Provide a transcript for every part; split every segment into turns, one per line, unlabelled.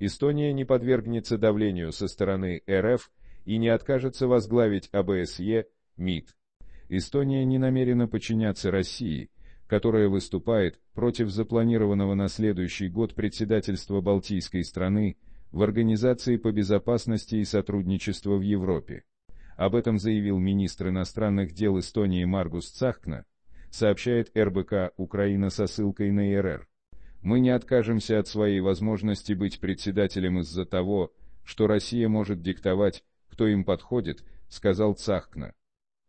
Эстония не подвергнется давлению со стороны РФ и не откажется возглавить АБСЕ МИД. Эстония не намерена подчиняться России, которая выступает против запланированного на следующий год председательства Балтийской страны в Организации по безопасности и сотрудничеству в Европе. Об этом заявил министр иностранных дел Эстонии Маргус Цахкна, сообщает РБК «Украина» со ссылкой на РР. Мы не откажемся от своей возможности быть председателем из-за того, что Россия может диктовать, кто им подходит, сказал Цахкна.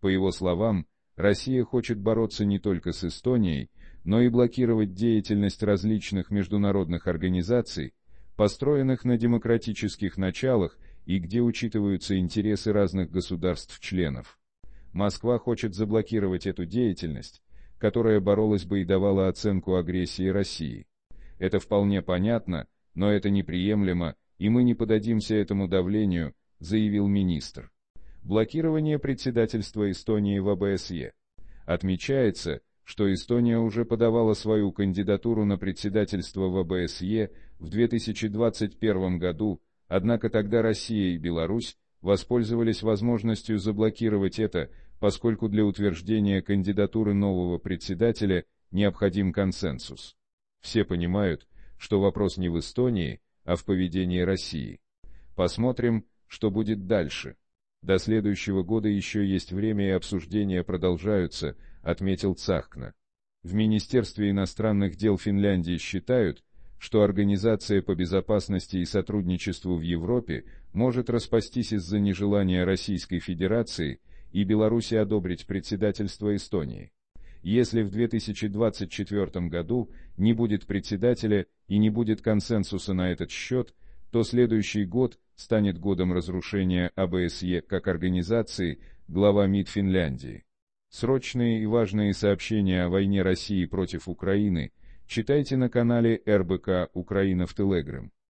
По его словам, Россия хочет бороться не только с Эстонией, но и блокировать деятельность различных международных организаций, построенных на демократических началах и где учитываются интересы разных государств-членов. Москва хочет заблокировать эту деятельность, которая боролась бы и давала оценку агрессии России. Это вполне понятно, но это неприемлемо, и мы не подадимся этому давлению, заявил министр. Блокирование председательства Эстонии в ОБСЕ. Отмечается, что Эстония уже подавала свою кандидатуру на председательство в ОБСЕ в 2021 году, однако тогда Россия и Беларусь воспользовались возможностью заблокировать это, поскольку для утверждения кандидатуры нового председателя необходим консенсус. Все понимают, что вопрос не в Эстонии, а в поведении России. Посмотрим, что будет дальше. До следующего года еще есть время и обсуждения продолжаются, отметил Цахкна. В Министерстве иностранных дел Финляндии считают, что Организация по безопасности и сотрудничеству в Европе может распастись из-за нежелания Российской Федерации и Беларуси одобрить председательство Эстонии если в 2024 году не будет председателя и не будет консенсуса на этот счет, то следующий год станет годом разрушения АБСЕ как организации, глава МИД Финляндии. Срочные и важные сообщения о войне России против Украины читайте на канале РБК «Украина в Телеграм».